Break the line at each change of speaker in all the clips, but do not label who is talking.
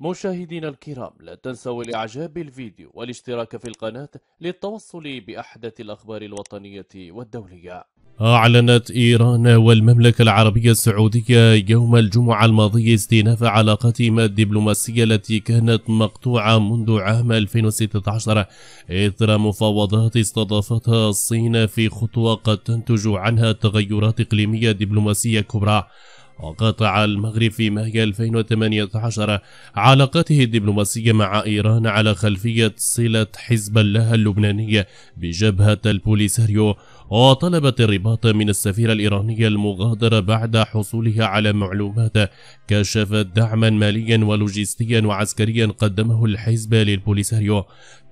مشاهدينا الكرام لا تنسوا الإعجاب بالفيديو والاشتراك في القناة للتوصل بأحدث الأخبار الوطنية والدولية أعلنت إيران والمملكة العربية السعودية يوم الجمعة الماضي استئناف علاقاتهما الدبلوماسية التي كانت مقطوعة منذ عام 2016 إثر مفاوضات استضافتها الصين في خطوة قد تنتج عنها تغيرات إقليمية دبلوماسية كبرى وقطع المغرب في مايو 2018 علاقاته الدبلوماسية مع إيران على خلفية صلة حزب الله اللبناني بجبهة البوليساريو وطلبت الرباط من السفيرة الإيرانية المغادرة بعد حصولها على معلومات كشفت دعما ماليا ولوجستيا وعسكريا قدمه الحزب للبوليساريو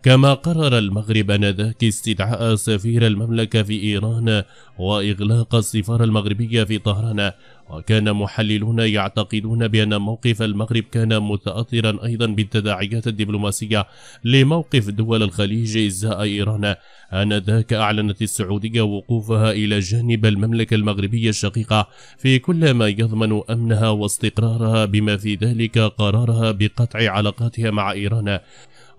كما قرر المغرب آنذاك استدعاء سفير المملكة في إيران وإغلاق السفارة المغربية في طهران وكان محللون يعتقدون بأن موقف المغرب كان متأثرا أيضا بالتداعيات الدبلوماسية لموقف دول الخليج إزاء إيران آنذاك أعلنت السعودية وقوفها إلى جانب المملكة المغربية الشقيقة في كل ما يضمن أمنها واستقرارها بما في ذلك قرارها بقطع علاقاتها مع إيران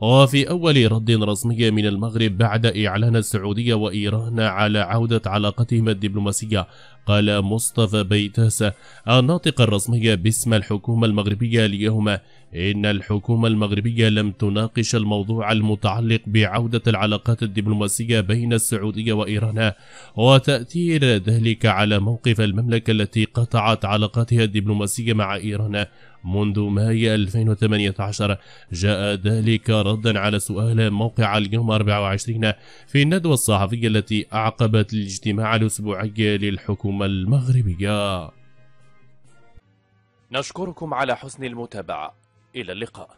وفي أول رد رسمي من المغرب بعد إعلان السعودية وإيران على عودة علاقتهما الدبلوماسية قال مصطفى بيتاسة الناطق الرسمي باسم الحكومة المغربية اليوم إن الحكومة المغربية لم تناقش الموضوع المتعلق بعودة العلاقات الدبلوماسية بين السعودية وإيران وتأثير ذلك على موقف المملكة التي قطعت علاقاتها الدبلوماسية مع إيران منذ ماي 2018 جاء ذلك ردا على سؤال موقع اليوم 24 في الندوة الصحفية التي أعقبت الاجتماع الأسبوعي للحكومة المغربية نشكركم على حسن المتابعة إلى اللقاء